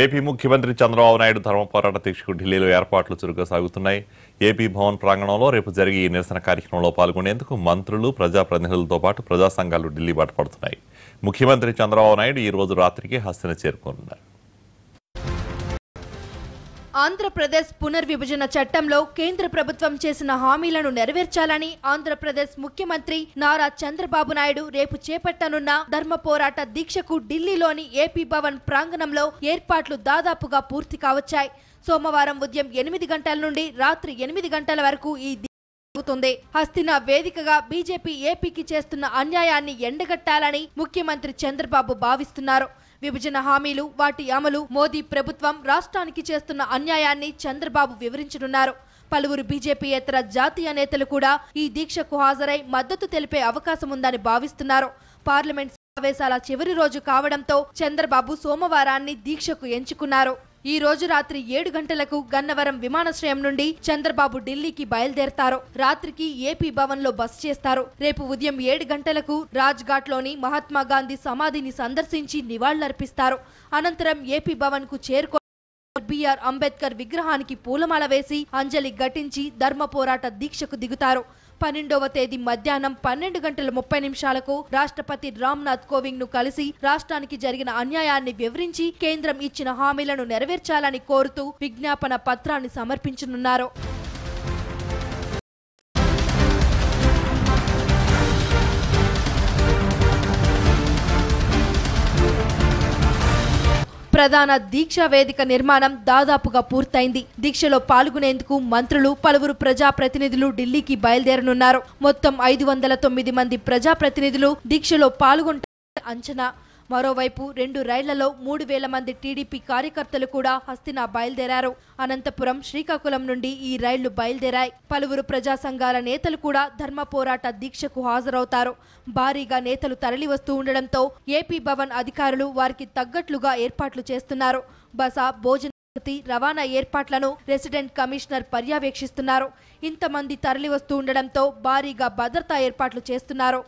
AP ముఖ్యమంత్రి చంద్రబాబు నాయుడు ధర్మ పోరాట దీక్షకు ఢిల్లీలో ఏర్పాట్లు చురుగ్గా సాగుతున్నాయి ఏపీ భవన్ ప్రాంగణంలో రేపు జరిగే ఈ నిరసన కార్యక్రమంలో పాల్గొనేందుకు మంత్రులు ప్రజాప్రతినిధులతో పాటు ప్రజా సంఘాలు ఢిల్లీ బాటపడుతున్నాయి ముఖ్యమంత్రి చంద్రబాబు నాయుడు ఈ రోజు రాత్రికి హస్తిన చేరుకోనున్నారు ఆంధ్రప్రదేశ్ పునర్విభజన చట్టంలో కేంద్ర ప్రభుత్వం చేసిన హామీలను నెరవేర్చాలని ఆంధ్రప్రదేశ్ ముఖ్యమంత్రి నారా చంద్రబాబు నాయుడు రేపు చేపట్టనున్న ధర్మ పోరాట దీక్షకు ఢిల్లీలోని ఏపీ భవన్ ప్రాంగణంలో ఏర్పాట్లు దాదాపుగా పూర్తి కావచ్చాయి సోమవారం ఉదయం ఎనిమిది గంటల నుండి రాత్రి ఎనిమిది గంటల వరకు ఈ జరుగుతుంది హస్తిన వేదికగా బీజేపీ ఏపీకి చేస్తున్న అన్యాయాన్ని ఎండగట్టాలని ముఖ్యమంత్రి చంద్రబాబు భావిస్తున్నారు విభజన హామీలు వాటి అమలు మోదీ ప్రభుత్వం రాష్ట్రానికి చేస్తున్న అన్యాయాన్ని చంద్రబాబు వివరించనున్నారు పలువురు బీజేపీయేతర జాతీయ నేతలు కూడా ఈ దీక్షకు హాజరై మద్దతు తెలిపే అవకాశం ఉందని భావిస్తున్నారు పార్లమెంట్ సమావేశాల చివరి రోజు కావడంతో చంద్రబాబు సోమవారాన్ని దీక్షకు ఎంచుకున్నారు ఈ రోజు రాత్రి ఏడు గంటలకు గన్నవరం విమానాశ్రయం నుండి చంద్రబాబు ఢిల్లీకి బయలుదేరతారు రాత్రికి ఏపీ భవన్ లో బస్ చేస్తారు రేపు ఉదయం ఏడు గంటలకు రాజ్ఘాట్లోని మహాత్మా గాంధీ సమాధిని సందర్శించి నివాళులర్పిస్తారు అనంతరం ఏపీ భవన్కు చేరుకో బిఆర్ అంబేద్కర్ విగ్రహానికి పూలమాల వేసి అంజలి ఘటించి ధర్మ పోరాట దీక్షకు దిగుతారు పన్నెండవ తేదీ మధ్యాహ్నం పన్నెండు గంటల ముప్పై నిమిషాలకు రాష్ట్రపతి రామ్నాథ్ కోవింద్ ను కలిసి రాష్ట్రానికి జరిగిన అన్యాయాన్ని వివరించి కేంద్రం ఇచ్చిన హామీలను నెరవేర్చాలని కోరుతూ విజ్ఞాపన పత్రాన్ని సమర్పించనున్నారు ప్రధాన దీక్షా వేదిక నిర్మాణం దాదాపుగా పూర్తయింది దీక్షలో పాల్గొనేందుకు మంత్రులు పలువురు ప్రజాప్రతినిధులు ఢిల్లీకి బయలుదేరనున్నారు మొత్తం ఐదు వందల తొమ్మిది మంది ప్రజాప్రతినిధులు దీక్షలో పాల్గొంటారు అంచనా మరోవైపు రెండు రైళ్లలో మూడు వేల మంది టీడీపీ కార్యకర్తలు కూడా హస్తినా బయలుదేరారు అనంతపురం శ్రీకాకుళం నుండి ఈ రైళ్లు బయలుదేరాయి పలువురు ప్రజా సంఘాల నేతలు కూడా ధర్మ పోరాట దీక్షకు హాజరవుతారు భారీగా నేతలు తరలివస్తూ ఉండడంతో ఏపీ భవన్ అధికారులు వారికి తగ్గట్లుగా ఏర్పాట్లు చేస్తున్నారు బస భోజన రవాణా ఏర్పాట్లను రెసిడెంట్ కమిషనర్ పర్యవేక్షిస్తున్నారు ఇంతమంది తరలివస్తూ ఉండడంతో భారీగా భద్రతా ఏర్పాట్లు చేస్తున్నారు